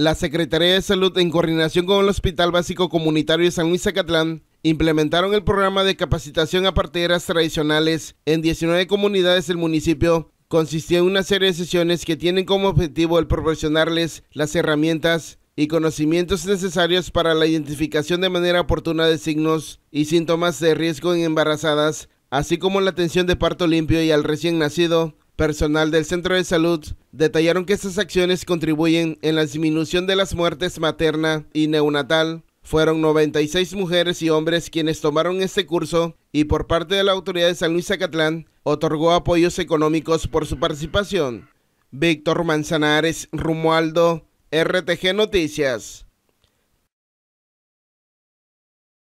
la Secretaría de Salud, en coordinación con el Hospital Básico Comunitario de San Luis Zacatlán, implementaron el programa de capacitación a parteras tradicionales en 19 comunidades del municipio. Consistió en una serie de sesiones que tienen como objetivo el proporcionarles las herramientas y conocimientos necesarios para la identificación de manera oportuna de signos y síntomas de riesgo en embarazadas, así como la atención de parto limpio y al recién nacido, Personal del centro de salud detallaron que estas acciones contribuyen en la disminución de las muertes materna y neonatal. Fueron 96 mujeres y hombres quienes tomaron este curso y por parte de la autoridad de San Luis Acatlán otorgó apoyos económicos por su participación. Víctor Manzanares Rumualdo, RTG Noticias.